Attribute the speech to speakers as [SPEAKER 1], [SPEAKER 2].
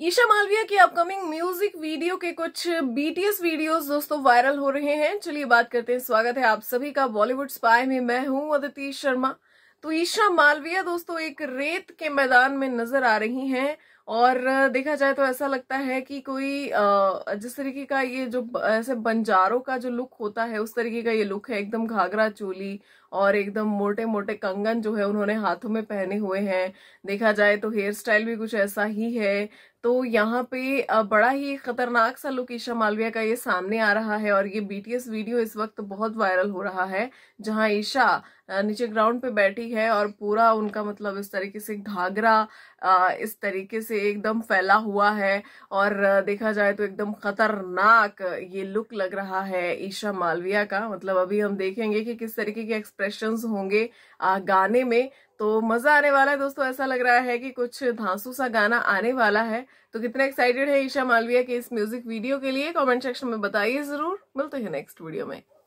[SPEAKER 1] ईशा मालविया की upcoming music video के कुछ बीटीएस वीडियोस दोस्तों वायरल हो रहे हैं चलिए बात करते हैं स्वागत है आप सभी का बॉलीवुड स्पाई में मैं हूं अदिति शर्मा तो ईशा मालविया दोस्तों एक रेत के मैदान में नजर आ रही हैं और देखा जाए तो ऐसा लगता है कि कोई जिस तरीके का ये जो ऐसे बंजारों का जो लुक होता है उस तरीके का ये लुक है एकदम घाघरा चोली और एकदम मोटे मोटे कंगन जो है उन्होंने हाथों में पहने हुए हैं देखा जाए तो हेयर स्टाइल भी कुछ ऐसा ही है तो यहाँ पे बड़ा ही खतरनाक सा लुक ईशा मालविया का ये सामने आ रहा है और ये बीटीएस वीडियो इस वक्त बहुत वायरल हो रहा है जहाँ ईशा नीचे ग्राउंड पे बैठी है और पूरा उनका मतलब इस तरीके से घाघरा इस तरीके से एकदम फैला हुआ है और देखा जाए तो एकदम खतरनाक ये लुक लग रहा है ईशा मालविया का मतलब अभी हम देखेंगे कि किस तरीके की एक्सप्रेशन होंगे आ, गाने में तो मजा आने वाला है दोस्तों ऐसा लग रहा है कि कुछ धांसू सा गाना आने वाला है तो कितने एक्साइटेड है
[SPEAKER 2] ईशा मालविया के इस म्यूजिक वीडियो के लिए कमेंट सेक्शन में बताइए जरूर मिलते हैं नेक्स्ट वीडियो में